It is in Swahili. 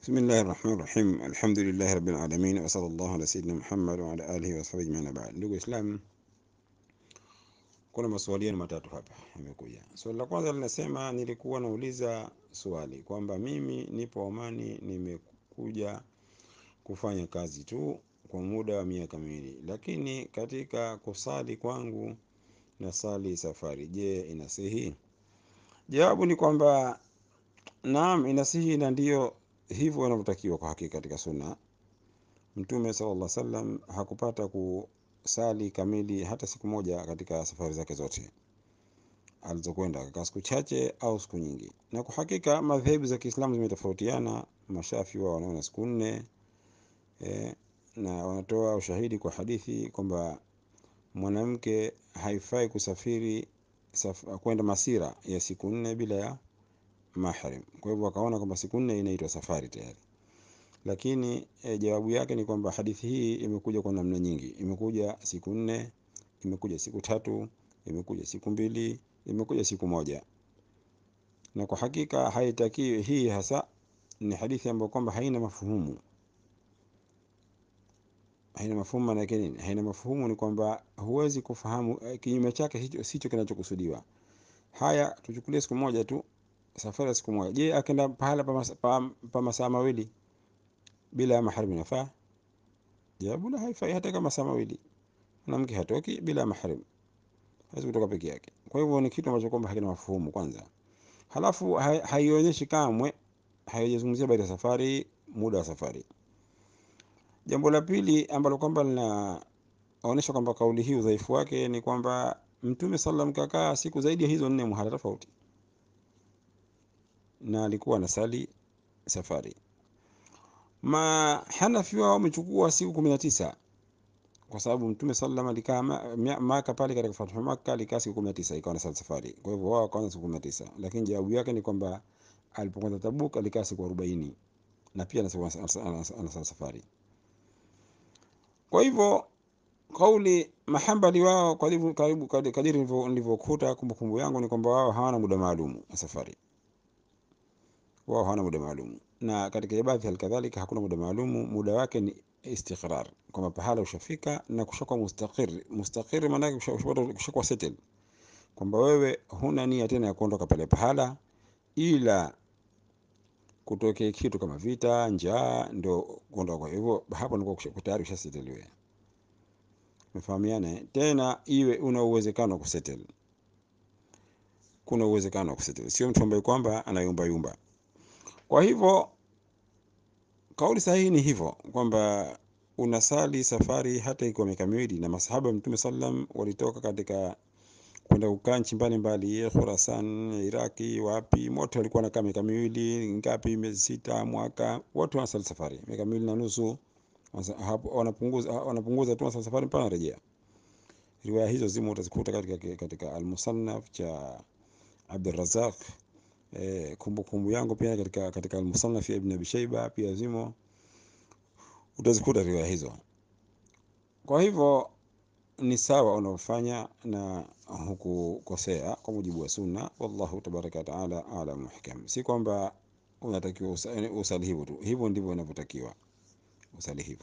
بسم الله الرحمن الرحيم الحمد لله رب العالمين وصلى الله على سيدنا محمد وعلى alihi wasahabi ajmaina baad. Ndugu Islam, kuna maswali matatu hapa yamekuja. Swali la kwanza linasema, nilikuwa nauliza swali kwamba mimi nipo amani nimekuja kufanya kazi tu kwa muda wa miaka miwili, lakini katika kusali kwangu nasali safari. Je, inasihi? Jawabu ni kwamba naam, inasihi na ndiyo hivyo wanavyotakiwa kwa hakika katika sunna. Mtume sallallahu alaihi wasallam hakupata kusali kamili hata siku moja katika safari zake zote alizokwenda kwa siku chache au siku nyingi. Na kwa hakika madhehebu za Kiislamu zimetofautiana. Mashafi wao wanaona siku nne e, na wanatoa ushahidi kwa hadithi kwamba mwanamke haifai kusafiri saf, kwenda masira ya siku nne bila ya mahrim. Kwa hivyo akaona kwamba siku nne inaitwa safari tayari. Lakini e, jawabu yake ni kwamba hadithi hii imekuja kwa namna nyingi. Imekuja siku nne, imekuja siku tatu, imekuja siku mbili, imekuja siku moja. Na kwa hakika haitaki hii hasa ni hadithi ambayo kwamba haina mafuhumu. Haina mafuhumu na yake nini? Haina mafuhumu ni kwamba huwezi kufahamu eh, kinyume chake, hicho sicho kinachokusudiwa. Haya, tuchukulie siku moja tu safari ya siku moja. Je, akaenda pahala pa masaa masa mawili bila ya maharimu inafaa? Jawabu la haifai, hata kama masaa mawili. Mwanamke hatoki bila maharimu, hawezi kutoka peke yake. Kwa hivyo ni kitu ambacho kwamba hakina mafuhumu kwanza, halafu haionyeshi kamwe, haijazungumzia baada ya safari, muda wa safari. Jambo la pili ambalo kwamba linaonyesha kwamba kauli hii udhaifu wake ni kwamba Mtume sallam kakaa siku zaidi ya hizo nne muhala tofauti na alikuwa anasali safari. Mahanafi wao wamechukua siku 19 kwa sababu Mtume sallam alikaa Maka pale katika Fathu Maka alikaa siku 19 na tisa ikawa nasali safari. Kwa hivyo wao wakaanza siku 19 lakini jawabu yake ni kwamba alipokwenda Tabuk alikaa siku 40 na pia anasali safari. Kwa hivyo kauli mahambali wao kwa karibu kadiri nilivyokuta kumbukumbu yangu ni kwamba wao hawana muda maalumu wa safari wao hawana muda maalum na katika ibadhi halikadhalika hakuna muda maalumu. Muda wake ni istiqrar, kwamba pahala ushafika na kushakuwa mustaqir. Mustaqir maana kushakuwa settled, kwamba wewe huna nia tena ya kuondoka pale pahala, ila kutokea kitu kama vita, njaa, ndio kuondoka. Kwa hivyo hapo ndipo tayari ushasettle, mfahamiane. Tena iwe una uwezekano kusettle, kuna uwezekano wa kusettle, sio mtu ambaye kwamba anayumba yumba, yumba. Kwa hivyo kauli sahihi ni hivyo kwamba unasali safari hata ikiwa miaka miwili, na masahaba wa Mtume sallam walitoka katika kwenda kukaa nchi mbalimbali, Khurasan, Iraki, wapi, wote walikuwa nakaa miaka miwili ngapi, miezi sita, mwaka, wote wanasali safari miaka miwili na nusu, wanapunguza tu wanasali safari mpaka wanarejea. Riwaya hizo zimo utazikuta katika, katika Almusannaf cha Abdurrazaq. E, kumbukumbu yangu pia katika, katika Almusannaf ya Ibn Abi pia zimo, utazikuta riwaya hizo. Kwa hivyo ni sawa unaofanya na hukukosea kwa mujibu wa Sunna. Wallahu tabaraka taala ala muhkam. Si kwamba unatakiwa usali tu, hivyo ndivyo inavyotakiwa usali